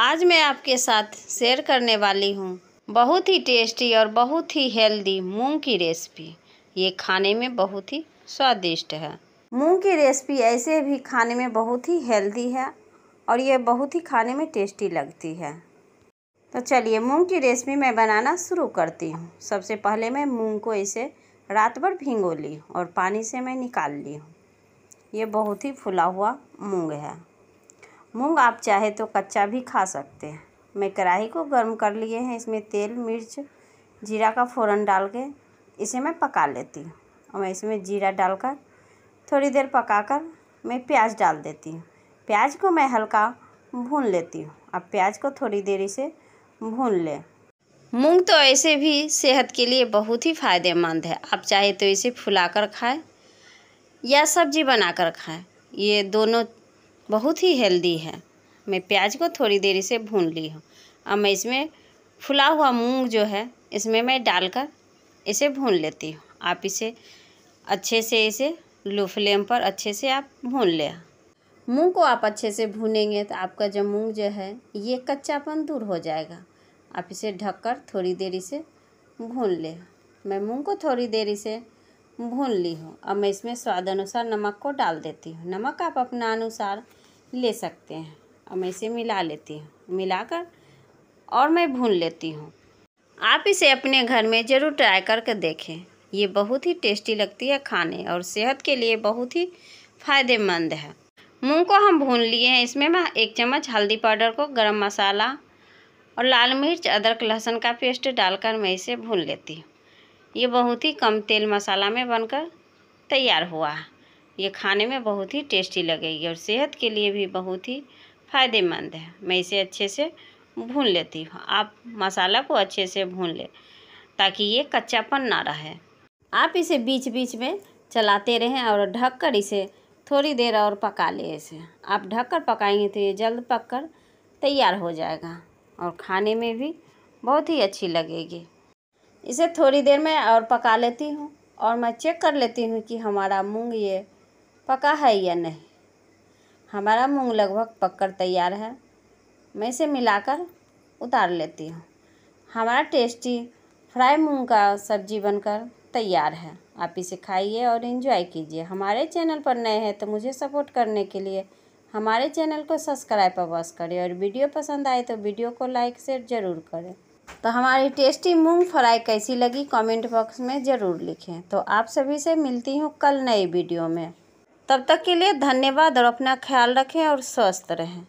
आज मैं आपके साथ शेयर करने वाली हूँ बहुत ही टेस्टी और बहुत ही हेल्दी मूंग की रेसिपी ये खाने में बहुत ही स्वादिष्ट है मूंग की रेसिपी ऐसे भी खाने में बहुत ही हेल्दी है और ये बहुत ही खाने में टेस्टी लगती है तो चलिए मूंग की रेसिपी मैं बनाना शुरू करती हूँ सबसे पहले मैं मूंग को इसे रात भर भिंगो ली और पानी से मैं निकाल ली हूँ ये बहुत ही फुला हुआ मूँग है मूंग आप चाहे तो कच्चा भी खा सकते हैं मैं कढ़ाई को गर्म कर लिए हैं इसमें तेल मिर्च जीरा का फ़ौरन डाल के इसे मैं पका लेती हूँ और मैं इसमें जीरा डालकर थोड़ी देर पकाकर मैं प्याज डाल देती हूँ प्याज को मैं हल्का भून लेती हूँ अब प्याज को थोड़ी देर इसे भून लें मूंग तो ऐसे भी सेहत के लिए बहुत ही फ़ायदेमंद है आप चाहे तो इसे फुलाकर खाएं या सब्जी बनाकर खाएं ये दोनों बहुत ही हेल्दी है मैं प्याज को थोड़ी देरी से भून ली हूँ अब मैं इसमें फुला हुआ मूंग जो है इसमें मैं डालकर इसे भून लेती हूँ आप इसे अच्छे से इसे लो फ्लेम पर अच्छे से आप भून लें मूंग को आप अच्छे से भूनेंगे तो आपका जो मूंग जो है ये कच्चापन दूर हो जाएगा आप इसे ढककर थोड़ी देरी से भून लें मैं मूंग को थोड़ी देरी से भून ली हो अब मैं इसमें स्वाद अनुसार नमक को डाल देती हूँ नमक आप अपना अनुसार ले सकते हैं और मैं इसे मिला लेती हूँ मिलाकर और मैं भून लेती हूँ आप इसे अपने घर में ज़रूर ट्राई करके देखें ये बहुत ही टेस्टी लगती है खाने और सेहत के लिए बहुत ही फ़ायदेमंद है मूँग को हम भून लिए हैं इसमें मैं एक चम्मच हल्दी पाउडर को गरम मसाला और लाल मिर्च अदरक लहसुन का पेस्ट डालकर मैं इसे भून लेती हूँ ये बहुत ही कम तेल मसाला में बनकर तैयार हुआ है ये खाने में बहुत ही टेस्टी लगेगी और सेहत के लिए भी बहुत ही फ़ायदेमंद है मैं इसे अच्छे से भून लेती हूँ आप मसाला को अच्छे से भून लें ताकि ये कच्चापन ना रहे आप इसे बीच बीच में चलाते रहें और ढककर इसे थोड़ी देर और पका लें इसे आप ढककर पकाएंगे तो ये जल्द पककर तैयार हो जाएगा और खाने में भी बहुत ही अच्छी लगेगी इसे थोड़ी देर में और पका लेती हूँ और मैं चेक कर लेती हूँ कि हमारा मूंग ये पका है या नहीं हमारा मूंग लगभग पककर तैयार है मैं इसे मिलाकर उतार लेती हूँ हमारा टेस्टी फ्राई मूंग का सब्जी बनकर तैयार है आप इसे खाइए और इन्जॉय कीजिए हमारे चैनल पर नए हैं तो मुझे सपोर्ट करने के लिए हमारे चैनल को सब्सक्राइब अवश्य करें और वीडियो पसंद आए तो वीडियो को लाइक शेयर ज़रूर करें तो हमारी टेस्टी मूंग फ्राई कैसी लगी कमेंट बॉक्स में ज़रूर लिखें तो आप सभी से मिलती हूँ कल नई वीडियो में तब तक के लिए धन्यवाद और अपना ख्याल रखें और स्वस्थ रहें